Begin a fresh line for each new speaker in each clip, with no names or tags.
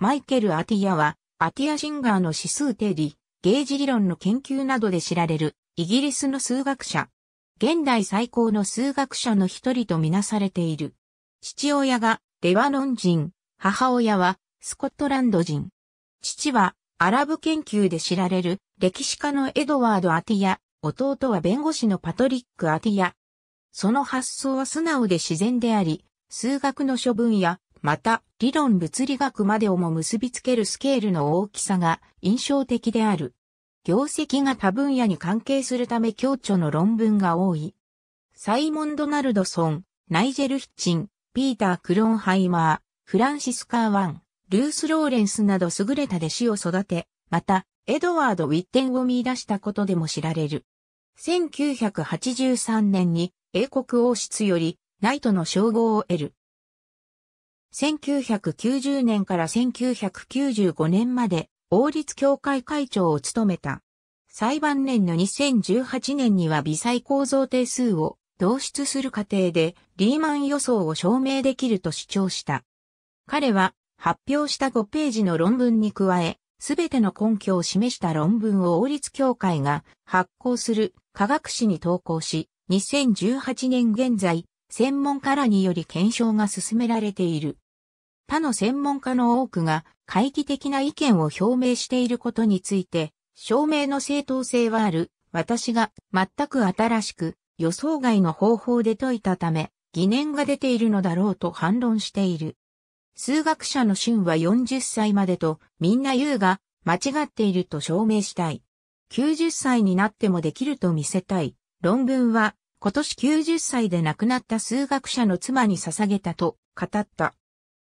マイケル・アティアは、アティアシンガーの指数定理、ゲージ理論の研究などで知られる、イギリスの数学者。現代最高の数学者の一人とみなされている。父親がレバノン人、母親はスコットランド人。父はアラブ研究で知られる歴史家のエドワード・アティア、弟は弁護士のパトリック・アティア。その発想は素直で自然であり、数学の処分やまた、理論物理学までをも結びつけるスケールの大きさが印象的である。業績が多分野に関係するため強調の論文が多い。サイモン・ドナルドソン、ナイジェル・ヒッチン、ピーター・クロンハイマー、フランシス・カーワン、ルース・ローレンスなど優れた弟子を育て、また、エドワード・ウィッテンを見出したことでも知られる。1983年に英国王室よりナイトの称号を得る。1990年から1995年まで王立協会会長を務めた。裁判年の2018年には微細構造定数を導出する過程でリーマン予想を証明できると主張した。彼は発表した5ページの論文に加え、すべての根拠を示した論文を王立協会が発行する科学誌に投稿し、2018年現在、専門家らにより検証が進められている。他の専門家の多くが会議的な意見を表明していることについて、証明の正当性はある。私が全く新しく予想外の方法で解いたため、疑念が出ているのだろうと反論している。数学者の旬は40歳までとみんな言うが間違っていると証明したい。90歳になってもできると見せたい。論文は今年90歳で亡くなった数学者の妻に捧げたと語った。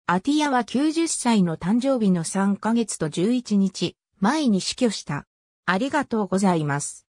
アティアは90歳の誕生日の3ヶ月と11日前に死去した。ありがとうございます。